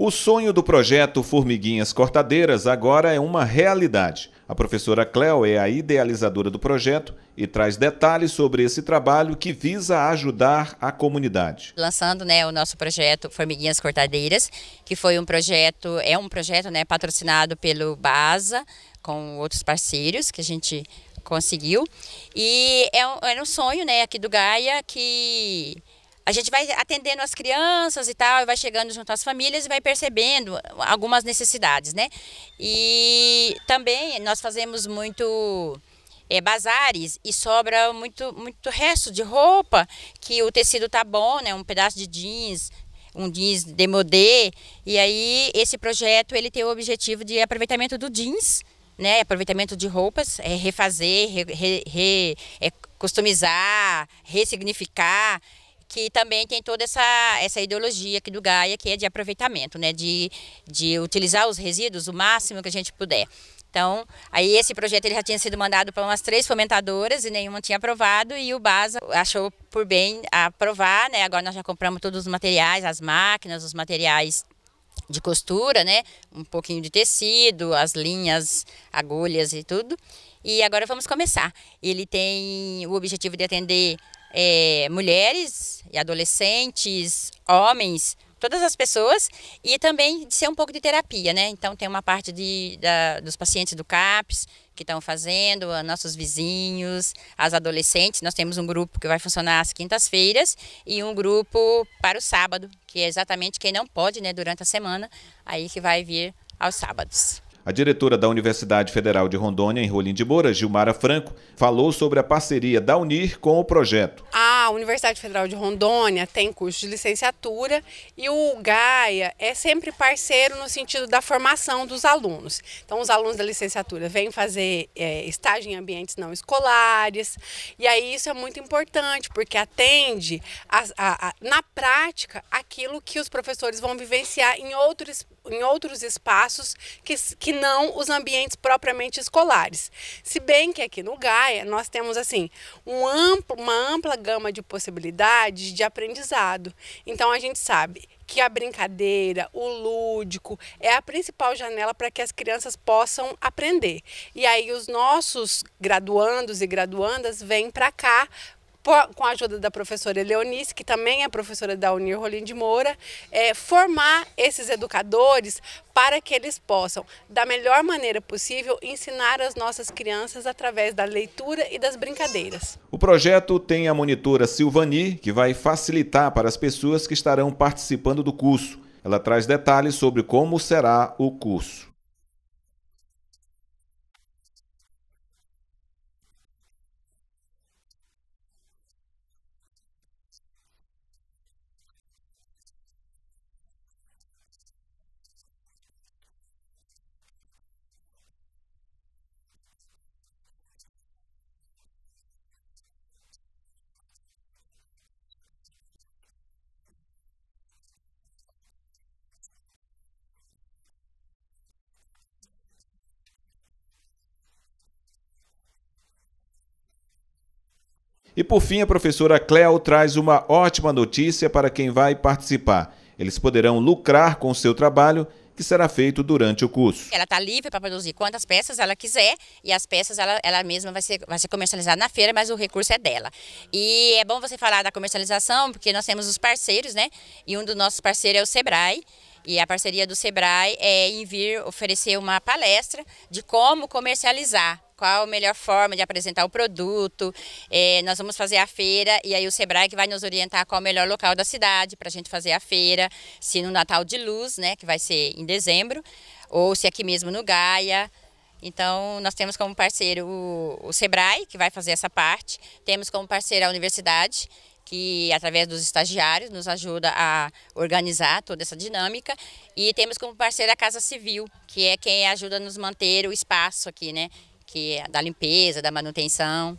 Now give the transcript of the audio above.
O sonho do projeto Formiguinhas Cortadeiras agora é uma realidade. A professora Cléo é a idealizadora do projeto e traz detalhes sobre esse trabalho que visa ajudar a comunidade. Lançando né, o nosso projeto Formiguinhas Cortadeiras, que foi um projeto, é um projeto né, patrocinado pelo BASA, com outros parceiros que a gente conseguiu. E é um, era um sonho né, aqui do Gaia que a gente vai atendendo as crianças e tal, e vai chegando junto às famílias e vai percebendo algumas necessidades, né? E também nós fazemos muito é, bazares e sobra muito, muito resto de roupa, que o tecido tá bom, né? Um pedaço de jeans, um jeans modê. E aí esse projeto ele tem o objetivo de aproveitamento do jeans, né? Aproveitamento de roupas, é refazer, re, re, re, é customizar, ressignificar que também tem toda essa, essa ideologia aqui do Gaia, que é de aproveitamento, né? De, de utilizar os resíduos o máximo que a gente puder. Então, aí esse projeto ele já tinha sido mandado para umas três fomentadoras e nenhuma tinha aprovado e o Baza achou por bem aprovar, né? Agora nós já compramos todos os materiais, as máquinas, os materiais de costura, né? Um pouquinho de tecido, as linhas, agulhas e tudo. E agora vamos começar. Ele tem o objetivo de atender é, mulheres e adolescentes, homens, todas as pessoas e também de ser um pouco de terapia, né? Então tem uma parte de, da, dos pacientes do CAPS que estão fazendo, ah, nossos vizinhos, as adolescentes. Nós temos um grupo que vai funcionar às quintas-feiras e um grupo para o sábado, que é exatamente quem não pode, né, durante a semana, aí que vai vir aos sábados. A diretora da Universidade Federal de Rondônia, em Rolim de Moura, Gilmara Franco, falou sobre a parceria da Unir com o projeto. A Universidade Federal de Rondônia tem curso de licenciatura e o Gaia é sempre parceiro no sentido da formação dos alunos. Então, os alunos da licenciatura vêm fazer é, estágio em ambientes não escolares e aí isso é muito importante porque atende a, a, a, na prática aquilo que os professores vão vivenciar em outros em outros espaços que, que não os ambientes propriamente escolares. Se bem que aqui no Gaia nós temos assim um amplo, uma ampla gama de possibilidades de aprendizado. Então a gente sabe que a brincadeira, o lúdico é a principal janela para que as crianças possam aprender. E aí os nossos graduandos e graduandas vêm para cá com a ajuda da professora Leonice, que também é professora da Unir Rolim de Moura, é, formar esses educadores para que eles possam, da melhor maneira possível, ensinar as nossas crianças através da leitura e das brincadeiras. O projeto tem a monitora Silvani, que vai facilitar para as pessoas que estarão participando do curso. Ela traz detalhes sobre como será o curso. E por fim, a professora Cleo traz uma ótima notícia para quem vai participar. Eles poderão lucrar com seu trabalho que será feito durante o curso. Ela está livre para produzir quantas peças ela quiser e as peças ela, ela mesma vai ser, vai ser comercializada na feira, mas o recurso é dela. E é bom você falar da comercialização, porque nós temos os parceiros, né? E um dos nossos parceiros é o Sebrae. E a parceria do Sebrae é em vir oferecer uma palestra de como comercializar qual a melhor forma de apresentar o produto. É, nós vamos fazer a feira e aí o Sebrae que vai nos orientar qual o melhor local da cidade para a gente fazer a feira, se no Natal de Luz, né, que vai ser em dezembro, ou se aqui mesmo no Gaia. Então, nós temos como parceiro o, o SEBRAE, que vai fazer essa parte, temos como parceiro a universidade, que através dos estagiários nos ajuda a organizar toda essa dinâmica e temos como parceiro a Casa Civil, que é quem ajuda a nos manter o espaço aqui, né? que é da limpeza, da manutenção.